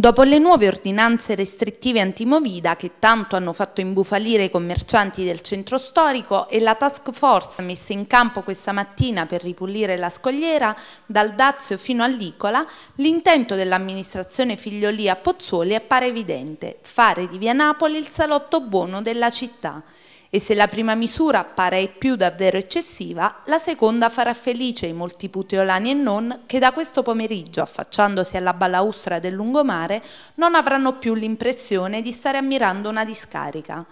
Dopo le nuove ordinanze restrittive antimovida che tanto hanno fatto imbufalire i commercianti del centro storico e la task force messa in campo questa mattina per ripulire la scogliera dal Dazio fino all'Icola, l'intento dell'amministrazione Figliolia Pozzuoli appare evidente, fare di via Napoli il salotto buono della città e se la prima misura pare più davvero eccessiva, la seconda farà felice i molti puteolani e non che da questo pomeriggio, affacciandosi alla balaustra del lungomare, non avranno più l'impressione di stare ammirando una discarica.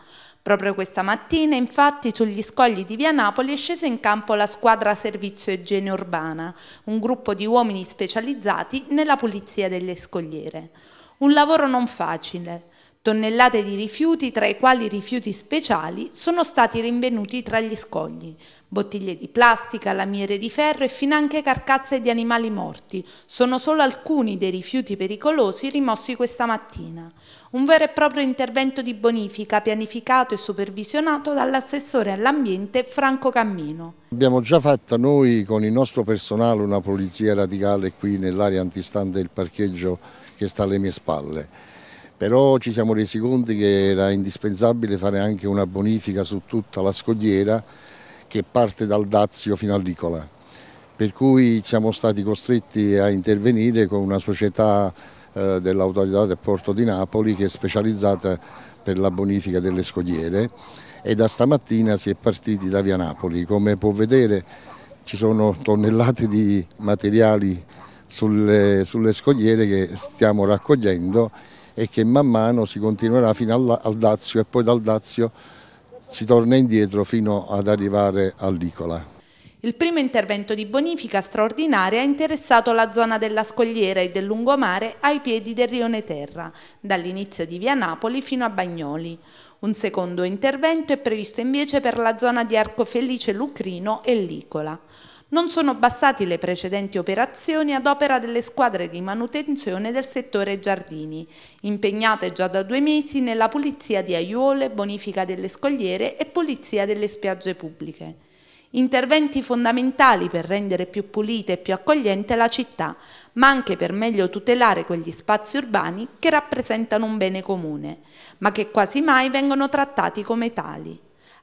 Proprio questa mattina, infatti, sugli scogli di via Napoli è scesa in campo la squadra Servizio Igiene Urbana, un gruppo di uomini specializzati nella pulizia delle scogliere. Un lavoro non facile, Tonnellate di rifiuti, tra i quali rifiuti speciali, sono stati rinvenuti tra gli scogli. Bottiglie di plastica, lamiere di ferro e finanche carcazze di animali morti sono solo alcuni dei rifiuti pericolosi rimossi questa mattina. Un vero e proprio intervento di bonifica pianificato e supervisionato dall'assessore all'ambiente Franco Cammino. Abbiamo già fatto noi con il nostro personale una polizia radicale qui nell'area antistante del parcheggio che sta alle mie spalle però ci siamo resi conto che era indispensabile fare anche una bonifica su tutta la scogliera che parte dal Dazio fino all'Icola, per cui siamo stati costretti a intervenire con una società eh, dell'autorità del porto di Napoli che è specializzata per la bonifica delle scogliere e da stamattina si è partiti da via Napoli. Come può vedere ci sono tonnellate di materiali sulle, sulle scogliere che stiamo raccogliendo e che man mano si continuerà fino al, al Dazio e poi dal Dazio si torna indietro fino ad arrivare all'Icola. Il primo intervento di bonifica straordinaria ha interessato la zona della scogliera e del lungomare ai piedi del rione Terra, dall'inizio di via Napoli fino a Bagnoli. Un secondo intervento è previsto invece per la zona di Arco Felice Lucrino e Licola. Non sono bastati le precedenti operazioni ad opera delle squadre di manutenzione del settore giardini, impegnate già da due mesi nella pulizia di aiuole, bonifica delle scogliere e pulizia delle spiagge pubbliche. Interventi fondamentali per rendere più pulita e più accogliente la città, ma anche per meglio tutelare quegli spazi urbani che rappresentano un bene comune, ma che quasi mai vengono trattati come tali.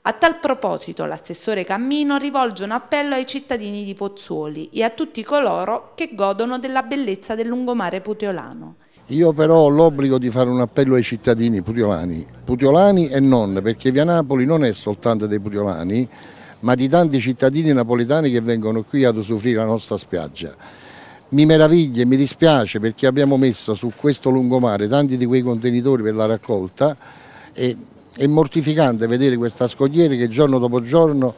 A tal proposito l'assessore Cammino rivolge un appello ai cittadini di Pozzuoli e a tutti coloro che godono della bellezza del lungomare puteolano. Io però ho l'obbligo di fare un appello ai cittadini putiolani, putiolani e non, perché Via Napoli non è soltanto dei putiolani, ma di tanti cittadini napoletani che vengono qui ad usufruire la nostra spiaggia. Mi meraviglia e mi dispiace perché abbiamo messo su questo lungomare tanti di quei contenitori per la raccolta e è mortificante vedere questa scogliera che giorno dopo giorno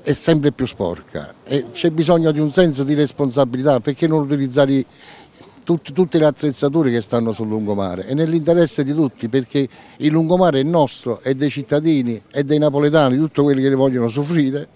è sempre più sporca e c'è bisogno di un senso di responsabilità perché non utilizzare tut, tutte le attrezzature che stanno sul lungomare e nell'interesse di tutti perché il lungomare è nostro, è dei cittadini, è dei napoletani, tutti quelli che ne vogliono soffrire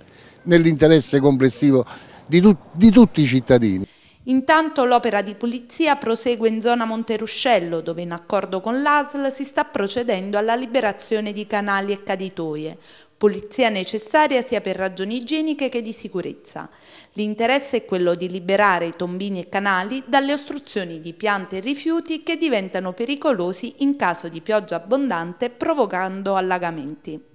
nell'interesse complessivo di, tu, di tutti i cittadini. Intanto l'opera di pulizia prosegue in zona Monteruscello, dove in accordo con l'ASL si sta procedendo alla liberazione di canali e caditoie, pulizia necessaria sia per ragioni igieniche che di sicurezza. L'interesse è quello di liberare i tombini e canali dalle ostruzioni di piante e rifiuti che diventano pericolosi in caso di pioggia abbondante provocando allagamenti.